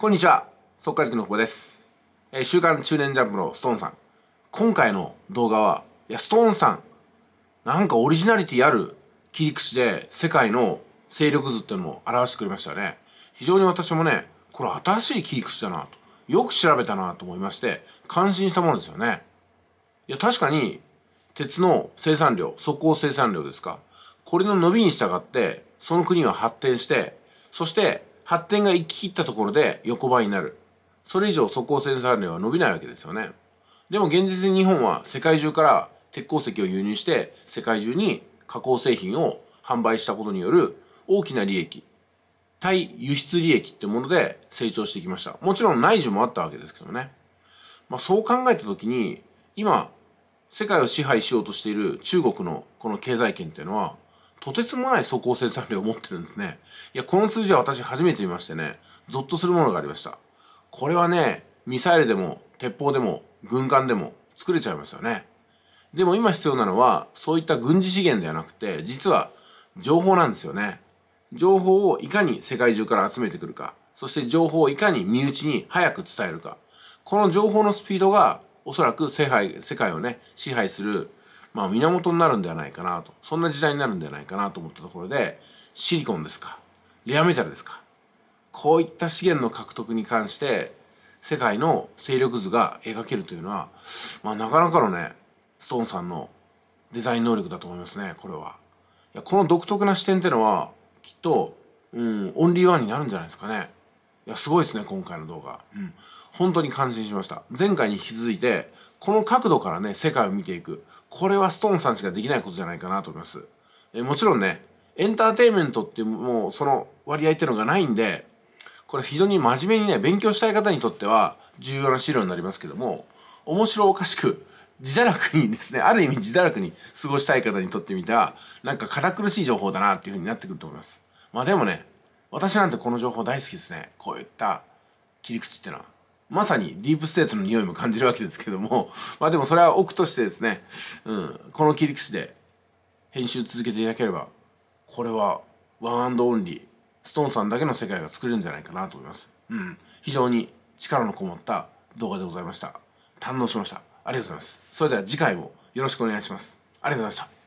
こんにちは速稼塾のほこです、えー、週刊中年ジャンプのストーンさん今回の動画はいやストーンさんなんかオリジナリティある切り口で世界の勢力図っていうのを表してくれましたね非常に私もねこれ新しい切り口だなとよく調べたなと思いまして感心したものですよねいや確かに鉄の生産量速攻生産量ですかこれの伸びに従ってその国は発展してそして発展が行き切ったところで横ばいになる。それ以上即効性の量は伸びないわけですよね。でも現実に日本は世界中から鉄鉱石を輸入して世界中に加工製品を販売したことによる大きな利益、対輸出利益ってもので成長してきました。もちろん内需もあったわけですけどね。まあ、そう考えた時に今世界を支配しようとしている中国のこの経済圏っていうのはとてつもない走行生産量を持ってるんですね。いや、この数字は私初めて見ましてね、ゾッとするものがありました。これはね、ミサイルでも、鉄砲でも、軍艦でも作れちゃいますよね。でも今必要なのは、そういった軍事資源ではなくて、実は情報なんですよね。情報をいかに世界中から集めてくるか、そして情報をいかに身内に早く伝えるか。この情報のスピードが、おそらく世界世界をね、支配するまあ、源になるんではないかなとそんな時代になるんではないかなと思ったところでシリコンですかレアメタルですかこういった資源の獲得に関して世界の勢力図が描けるというのは、まあ、なかなかのねストーンさんのデザイン能力だと思いますねこれは。いやこの独特な視点ってのはきっと、うん、オンリーワンになるんじゃないですかね。いやすごいですね今回の動画、うん、本当に感心しました前回に引き続いてこの角度からね世界を見ていくこれはストーンさんしかできないことじゃないかなと思いますえもちろんねエンターテインメントっていうもうその割合っていうのがないんでこれ非常に真面目にね勉強したい方にとっては重要な資料になりますけども面白おかしく自堕落にですねある意味自堕落に過ごしたい方にとってみたなんか堅苦しい情報だなっていうふうになってくると思いますまあでもね私なんてこの情報大好きですねこういった切り口ってのはまさにディープステートの匂いも感じるわけですけども まあでもそれは奥としてですね、うん、この切り口で編集続けていただければこれはワンオンリーストーンさんだけの世界が作れるんじゃないかなと思います、うん、非常に力のこもった動画でございました堪能しましたありがとうございますそれでは次回もよろしくお願いしますありがとうございました